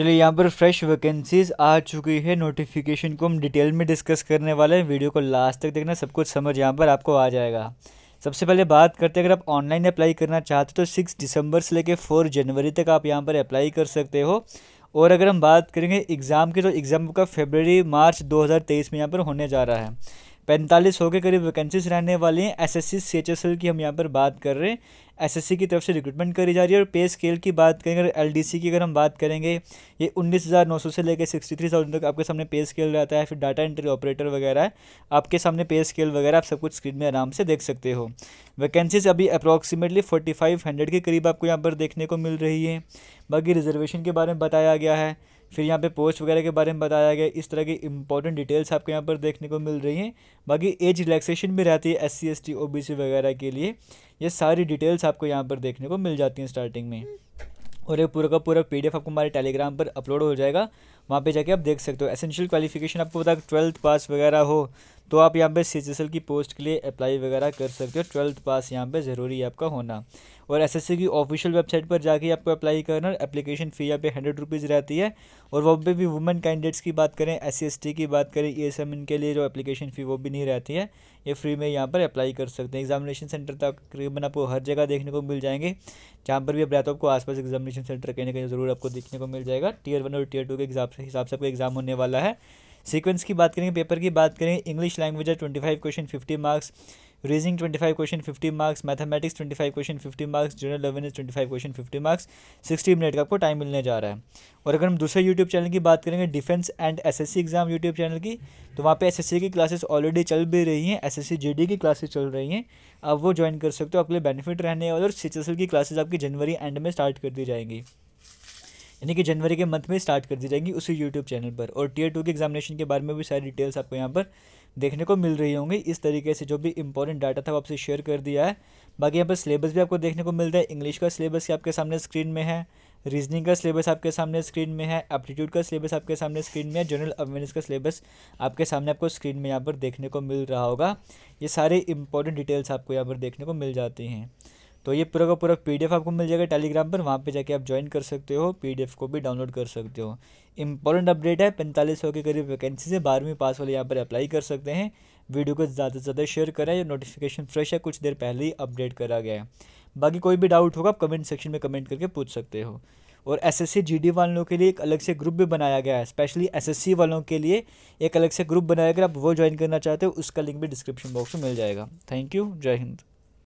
चलिए यहाँ पर फ्रेश वैकेंसीज आ चुकी है नोटिफिकेशन को हम डिटेल में डिस्कस करने वाले हैं वीडियो को लास्ट तक देखना सब कुछ समझ यहाँ पर आपको आ जाएगा सबसे पहले बात करते हैं अगर आप ऑनलाइन अप्लाई करना चाहते हो तो सिक्स दिसंबर से लेकर फोर जनवरी तक आप यहाँ पर अप्लाई कर सकते हो और अगर हम बात करेंगे एग्ज़ाम की तो एग्ज़ाम का फेबररी मार्च 2023 में यहाँ पर होने जा रहा है पैंतालीस सौ के करीब वैकेंसीज रहने वाली हैं S S C C H S L की हम यहाँ पर बात कर रहे हैं एस एस सी की तरफ से रिक्रूटमेंट करी जा रही है और पे स्केल की बात करें अगर एल डी सी की अगर हम बात करेंगे ये उन्नीस हज़ार नौ सौ से लेकर सिक्सटी थ्री थाउजेंड तक आपके सामने पे स्केल रहता है फिर डाटा एंट्री ऑपरेटर वगैरह है आपके सामने पे स्केल वगैरह आप सब कुछ स्क्रीन में आराम से देख सकते हो वैकेंसीज अभी अप्रॉक्सीमेटली फोर्टी फाइव हंड्रेड के करीब आपको यहाँ पर देखने को मिल रही है बाकी रिजर्वेशन के बारे में बताया गया है फिर यहाँ पे पोस्ट वगैरह के बारे में बताया गया इस तरह की इंपॉर्टेंट डिटेल्स आपको यहाँ पर देखने को मिल रही हैं बाकी एज रिलैक्सेशन भी रहती है S C S T O B C वगैरह के लिए ये सारी डिटेल्स आपको यहाँ पर देखने को मिल जाती हैं स्टार्टिंग में और ये पूरा का पूरा पीडीएफ आपको हमारे टेलीग्राम पर अपलोड हो जाएगा वहाँ पे जाके आप देख सकते हो एसेंशियल क्वालिफिकेशन आपको पता ट्वेल्थ पास वगैरह हो तो आप यहाँ पे सी की पोस्ट के लिए अप्लाई वगैरह कर सकते हो ट्वेल्थ पास यहाँ पे ज़रूरी है आपका होना और एस की ऑफिशियल वेबसाइट पर जाके आपको अप्लाई करना एप्लीकेशन फ़ी यहाँ पे हंड्रेड रुपीज़ रहती है और वो पे भी वुमेन कैंडिडेट्स की बात करें एस सी की बात करें ई एस एम इनके लिए जो एप्लीकेशन फ़ी वो भी नहीं रहती है ये फ्री में यहाँ पर अप्लाई कर सकते हैं एग्जामिनेशन सेंटर तकरीबन आपको हर जगह देखने को मिल जाएंगे जहाँ पर भी अब रहते हो आपको आसपास एग्जामिनेशन सेंटर कहीं ना कहीं ज़रूर आपको देखने को मिल जाएगा टीयर वन और टीयर टू के हिसाब से आपका एग्ज़ाम होने वाला है सीक्वेंस की बात करेंगे पेपर की बात करें इंग्लिश लैंग्वेज है twenty five question fifty marks reasoning twenty five question fifty marks mathematics twenty five question fifty marks general लेवन twenty five question fifty marks sixty minute का आपको टाइम मिलने जा रहा है और अगर हम दूसरे यूट्यूब चैनल की बात करेंगे defence and SSC exam YouTube channel की तो वहाँ पे एसएससी की क्लासेस ऑलरेडी चल भी रही हैं एसएससी डी की क्लासेस चल रही हैं आप वो ज्वाइन कर सकते हो आपके लिए बेनिफिट रहने और सी की क्लासेज आपकी जनवरी एंड में स्टार्ट कर दी जाएंगी यानी कि जनवरी के मंथ में स्टार्ट कर दी जाएंगी उसी यूट्यूब चैनल पर और टीयर टू के एग्जामिनेशन के बारे में भी सारी डिटेल्स आपको यहाँ पर देखने को मिल रही होंगी इस तरीके से जो भी इंपॉर्टेंट डाटा था वो आपसे शेयर कर दिया है बाकी यहाँ पर सिलेबस भी आपको देखने को मिलता है इंग्लिश का सिलेबस आपके सामने स्क्रीन में है रीजनिंग का सिलेबस आपके सामने स्क्रीन में है एप्टीट्यूड का सिलेबस आपके सामने स्क्रीन में है जनरल अवेयरनेस का सिलेबस आपके सामने आपको स्क्रीन में यहाँ पर देखने को मिल रहा होगा ये सारे इंपॉर्टेंट डिटेल्स आपको यहाँ पर देखने को मिल जाती हैं तो ये पूरा का पूरा पीडीएफ आपको मिल जाएगा टेलीग्राम पर वहाँ पे जाके आप ज्वाइन कर सकते हो पीडीएफ को भी डाउनलोड कर सकते हो इंपॉर्टेंट अपडेट है पैंतालीस सौ के करीब वैकेंसी से बारहवीं पास वाले यहाँ पर अप्लाई कर सकते हैं वीडियो को ज़्यादा से ज़्यादा शेयर करें या नोटिफिकेशन फ्रेश है कुछ देर पहले ही अपडेट करा गया है बाकी कोई भी डाउट होगा आप कमेंट सेक्शन में कमेंट करके पूछ सकते हो और एसएससी जीडी वालों के लिए एक अलग से ग्रुप भी बनाया गया है स्पेशली एसएससी वालों के लिए एक अलग से ग्रुप बनाया गया आप वो ज्वाइन करना चाहते हो उसका लिंक भी डिस्क्रिप्शन बॉक्स में मिल जाएगा थैंक यू जय हिंद